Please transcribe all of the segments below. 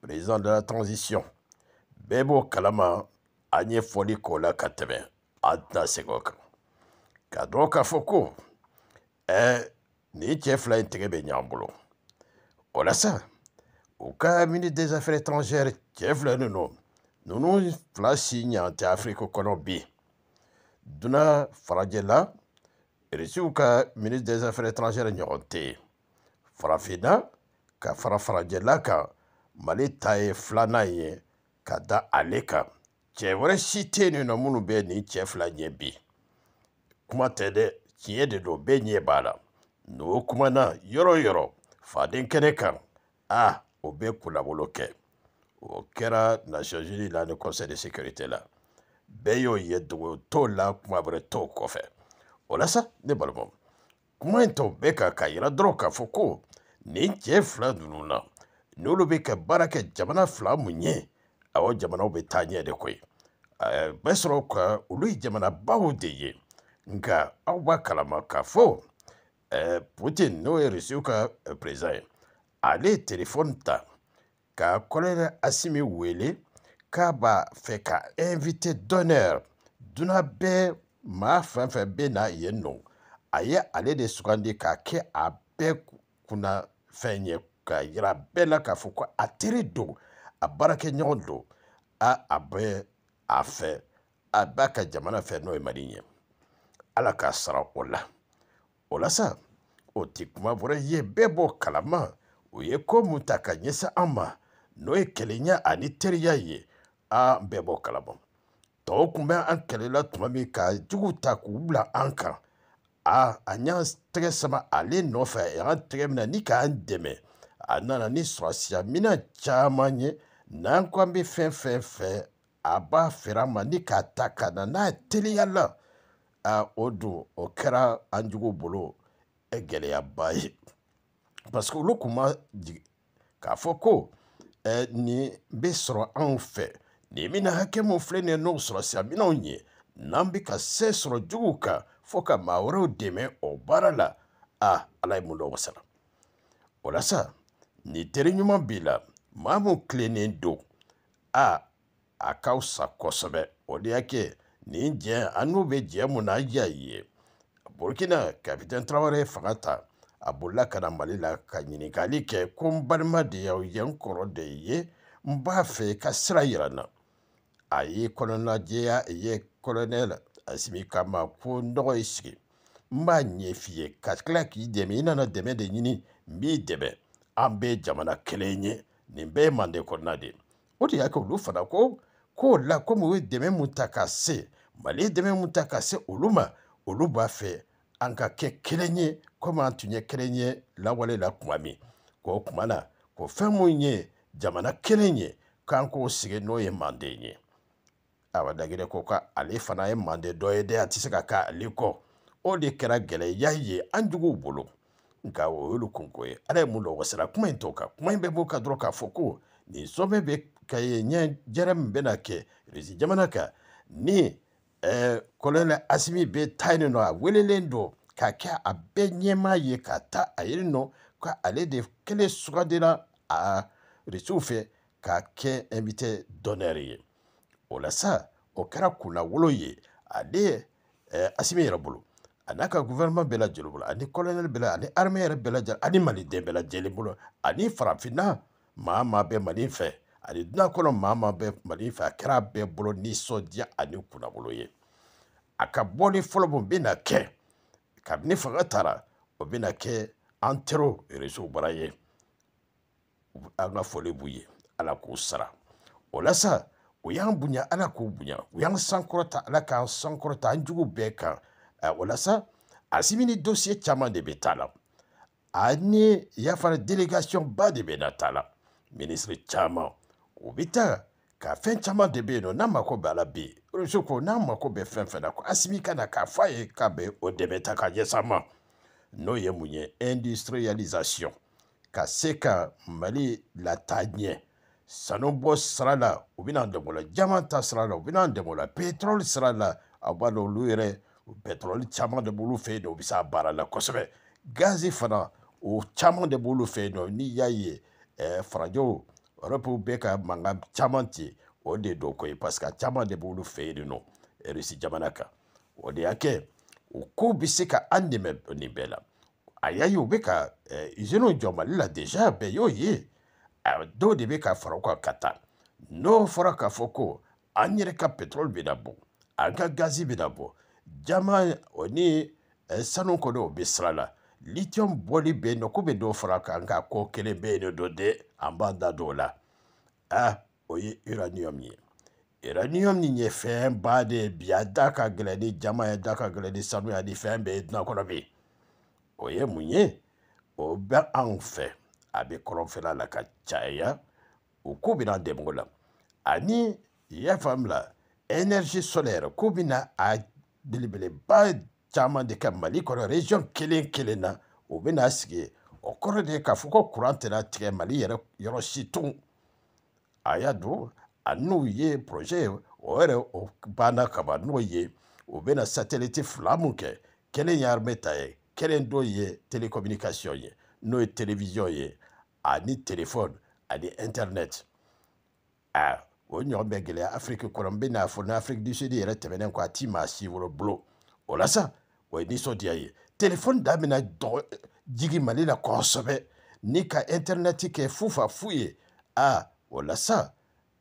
président de la transition bɛɛ b'o kalama an ye fɔli k'o la ka tɛmɛ an tɛna segin o kan ka dɔn k'a fɔ ko ɛɛ eh, nin cɛ fila in tɛgɛ bɛ ɲ'an bolo o la sa u ka ministre des affaires étrangères cɛ fila ninnu ninnu fila si ɲan tɛ afiriki kɔnɔ bi dunan farajɛ la irisiw ka ministre des affaires étrangères ɲɔgɔn tɛ yen farafinna ka fara farajɛla kan mali ta ye filanan ye ka da ale kan cɛ wɛrɛ si tɛ yen nɔ minnu bɛ nin cɛ fila ɲɛ bi kuma tɛ dɛ tiɲɛ de don bɛɛ ɲɛ b'a la n'o kumana yɔrɔ o yɔrɔ faden kɛnɛ kan a o bɛ kunnabolo kɛ o kɛra nations unies la ni conseil de sécurité la bɛɛ y'o ye dogo t'o la kuma wɛrɛ t'o kɔfɛ o la sa ne balimaw kuma in tɔ bɛɛ kan k'a yira dɔrɔn k'a fɔ ko nin cɛ fila ninnu na n'olu bɛ ka baara kɛ jamana fila mun ye awɔ jamanaw bɛ taa ɲɛ de koyi ɛɛ bɛɛ sɔrɔ ka olu ye jamanabaw de ye nka aw b'a kalama k'a fɔ ɛɛ putin n'o ye rusiw ka perezan ye ale ye telefɔni ta ka kɔlɛri asimi wele k'a b'a fɛ ka invité d'honneur dunan bɛɛ maa fɛn fɛn bɛ na yen nɔ a ye ale de sugandi k'a kɛ a bɛɛ kunna fɛn ye k'a yira bɛɛ la k'a fɔ ko a teri don a baarakɛɲɔgɔn don a a bɛ a fɛ a b'a ka jamana fɛ n'o ye mali ye ala k'a sara o la o la sa o ti kuma wɛrɛ ye bɛɛ b'o kalama o ye ko mun ta ka ɲɛsin an ma n'o ye kɛlɛya ani teriya ye an bɛɛ b'o kalama tɔw kun bɛ an kɛlɛla tuma min ka jugu ta k'u bila an kan a an y'an tɛgɛ sama ale nɔfɛ a y'an tɛgɛ minɛ ni k'an dɛmɛ a nana ni sɔrɔsiya minɛn caman ye n'an ko an bɛ fɛn fɛn fɛ a b'a feere an ma ni k'a ta ka na n'a teliya la a o dun o kɛra an jugu bolo gɛlɛyaba ye parce que olu tun ma jigin k'a fɔ ko ɛ nin bɛ sɔrɔ anw fɛ nin mina hakɛ min filɛ nin ye n'o sɔrɔsiya minɛnw ye n'an bɛ ka se sɔrɔ juguw kan fo ka maa wɛrɛw dɛmɛ o baara la a ala ye mun dɔ wasala o la sa ni teri ɲuman b'i la maa mun tilennen don a a ka fisa kosɛbɛ o de y'a kɛ nin jɛ an n'u bɛ jɛ mun na a y'a ye burukina kapitɛn tarawele ye fanga ta a bolila ka na mali la ka ɲininkali kɛ ko n balima de y'aw ye n kɔrɔ de ye n b'a fɛ ka sira yira n na a ye kɔnɔnajɛya ye kɔlɔnɛl asimi kama ko nɔgɔ ye sigi n b'a ɲɛ f'i ye ka tila k'i dɛmɛ i nana dɛmɛ de ɲini n b'i dɛmɛ an bɛ jamana kelen ye nin bɛɛ ye manden kɔnɔna de o de y'a kɛ olu fana ko ko la komi u ye dɛmɛ mun ta ka se mali ye dɛmɛ mun ta ka se olu ma olu b'a fɛ an ka kɛ kelen ye komi an tun ye kelen ye lawale la kuma min k'o kuma na ko fɛn mun ye jamana kelen ye k'an k'o sigi n'o ye manden ye awa dagire ko ka ale fana ye manden dɔ ye dɛ a tɛ se ka k'ale kɔ o de kɛra gɛlɛya ye an juguw bolo nka o y'olu kunko ye ala ye mun lɔ wasara kuma in tɔ kan kuma in bɛ bɔ ka dɔrɔn k'a fɔ ko nin sɔmɛ bɛ ka ye ɲɛ jɛrɛ min bɛna kɛ irisi jamana kan ni ɛɛ kɔlɔnɛ asimi bɛ taa yen nɔ a welelen don k'a kɛ a bɛɛ ɲɛmaa ye ka taa a yen nɔ ka ale de kelen sugandira a irisiw fɛ k'a kɛ invité d'honneur ye o la sa o kɛra kunnawolo ye ale ɛɛ asimi yɛrɛ bolo a n'a ka gouvernement bɛɛ lajɛlen bolo ani colonel bɛɛ la ani armée yɛrɛ bɛɛ lajɛlen ani maliden bɛɛ lajɛlen bolo ani farafinna maa maa bɛɛ mali fɛ ani dunan kɔnɔ maa maa bɛɛ mali fɛ a kɛra a bɛɛ bolo nisɔndiya ani kunnabolo ye a ka bɔli fɔlɔ mun bɛna kɛ kabini fanga taara o bɛna kɛ an tero reseau bara ye an ka foli b'u ye ala k'u sara o la sa u y'an bonya ala k'u bonya u y'an sankɔrɔta ala k'an sankɔrɔta an jugu bɛɛ kan walasa a simini dossier caman de bɛ taa la ani y'a fana délégation ba de bɛ na taa la ministre caman u bɛ taa ka fɛn caman de bɛ yen nɔ n'a mako bɛ a la bi oloso ko n'a mako bɛ fɛn fɛn na ko asimi ka na k'a fɔ a ye k'a bɛ o dɛmɛ ta k'a ɲɛsin a ma n'o ye mun ye industrialisation ka se ka mali lataa ɲɛ sanu bɔ sira la u bɛna dɛmɛ o la jama ta sira la u bɛna dɛmɛ o la pétrole sira la a b'a dɔn olu yɛrɛ. pétrole caman de b'olu fɛ yen nɔ u bɛ se a baara la kosɛbɛ gazi fana o caman de b'olu fɛ yen nɔ n'i y'a ye ɛɛ eh, farajɛw ɔrɔpuw bɛ ka mankan caman ci o de dɔ ko ye parce que a caman de b'olu fɛ yen nɔ rusi jamana kan o de y'a kɛ o kow bɛ se ka an dɛmɛ nin bɛɛ la a y'a ye u bɛ ka ɛɛ eh, usines jɔ mali la déjà bɛɛ y'o ye a dɔw de bɛ ka fara o kan ka taa n'o fɔra k'a fɔ ko an yɛrɛ ka pétrole bɛ na bɔ an ka gazi bɛ na bɔ. jama ni eh, sanu kɔni o bɛ sira la litiyɔn bɔli bɛ yen nɔ ko bɛ dɔ fara kan nka ko kelen bɛ yen nɔ dɔ dɛ an b'an da don o la ah o ye uraniyɔmu ye uraniyɔmu nin ye fɛn ba de ye bi a da ka gɛlɛn ni jama ye da ka gɛlɛn ni sanu ye ni fɛn bɛɛ ye dunan kɔnɔ bi o ye mun ye o bɛ anw fɛ a bɛ kɔrɔnfɛla la ka caya o ko bɛ na dɛmɛ o la ani i y'a faamu la energie solaire ko bɛ na a belebeleba caman de ka mali kɔnɔ region kelen kelen na o bɛna sigi o kɔrɔ de ye k'a fɔ ko kuran tɛna tigɛ mali yɛrɛ yɔrɔ si tun a y'a don a n'u ye projet o yɛrɛ o banna kaban n'o ye o bɛna satellite fila mun kɛ kelen ye armée ta ye kelen dɔ ye télécommunication ye n'o ye télévision ye ani téléphone ani internet a o ɲɔgɔn bɛ gɛlɛya afiriki kɔnɔ n bɛ n'a fɔ n'afiriki du sud yɛrɛ tɛmɛnen kɔ a t'i maa si wolo bulon o la sa o ye nisɔndiya ye telefɔni da bɛna dɔgɔ jigi mali la kosɛbɛ ni ka intɛrinɛti kɛ fufa fu ye a o la sa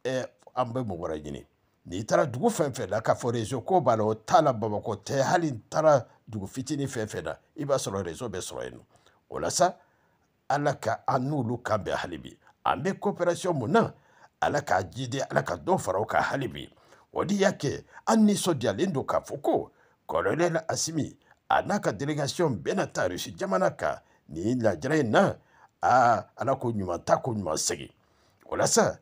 ɛ an bɛ mɔgɔ wɛrɛ ɲini n'i taara dugu fɛn fɛn la k'a fɔ rezo ko b'a la o t'a la bamakɔ tɛ hali n taara dugu fitinin fɛn fɛn na i b'a sɔrɔ rezo bɛ sɔrɔ yen nɔ o la sa ala ka an n'olu kan bɛn hali bi an bɛ coopération mun na ala k'a jidi ala ka dɔ fara o kan hali bi o de y'a kɛ an nisɔndiyalen don k'a fɔ ko kɔlɔlɛl asimi a n'a ka delegasiɔn bɛna ta rusi jamana kan nin lajara ye na aa ala ko ɲuman ta ko ɲuman segi o sa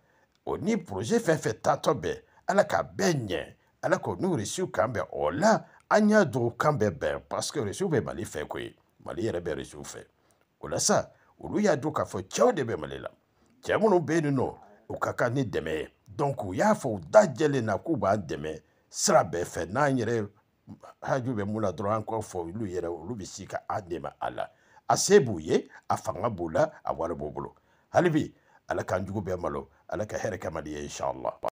o ni proje fɛn fɛn taatɔ bɛɛ ala k'a bɛɛ ɲɛ ala k'o n'u rusiw kan bɛn o la an y'a don kan bɛɛ bɛn parce rusiw bɛ mali fɛ koyi mali yɛrɛ bɛ rusiw fɛ o sa olu y'a don k'a fɔ cɛw de bɛ mali la cɛ minnu bɛ yen nɔ o ka kan ni dɛmɛ ye donc u y'a fɔ u da jɛlen na k'u b'an dɛmɛ sira bɛɛ fɛ n'an yɛrɛ haju bɛ mun na dɔrɔn an k'o fɔ olu yɛrɛ olu bɛ si ka an dɛmɛ a la a se b'u ye a fanga b'u la a wari b'u bolo hali bi ala k'an jugu bɛɛ malo ala ka hɛrɛ kɛ mali ye inshallah